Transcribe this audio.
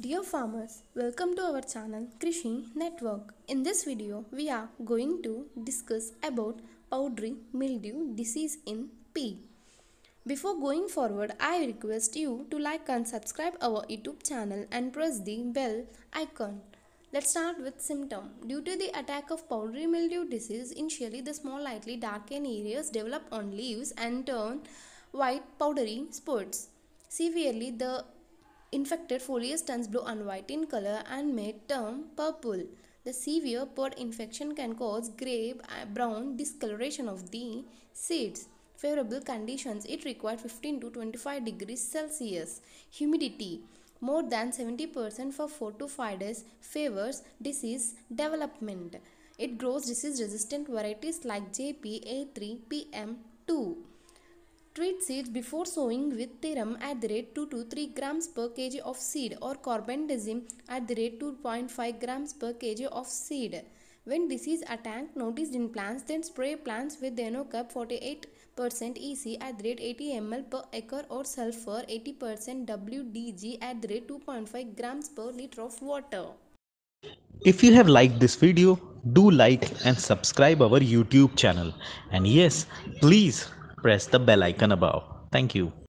Dear farmers, welcome to our channel Krishi Network. In this video, we are going to discuss about powdery mildew disease in pea. Before going forward, I request you to like and subscribe our YouTube channel and press the bell icon. Let's start with symptom. Due to the attack of powdery mildew disease, initially the small lightly darkened areas develop on leaves and turn white powdery spots. Severely, the infected foliage turns blue and white in color and may turn purple. The severe pod infection can cause grey uh, brown discoloration of the seeds. Favorable conditions it requires 15 to 25 degrees Celsius. Humidity more than 70% for 4 to 5 days favors disease development. It grows disease resistant varieties like JP A3 PM2. Treat seeds before sowing with therum at the rate 2 to 3 grams per kg of seed or carbendazim at the rate 2.5 grams per kg of seed. When disease attack noticed in plants, then spray plants with cup 48% EC at the rate 80 ml per acre or sulfur 80% WDG at the rate 2.5 grams per liter of water. If you have liked this video, do like and subscribe our YouTube channel. And yes, please press the bell icon above. Thank you.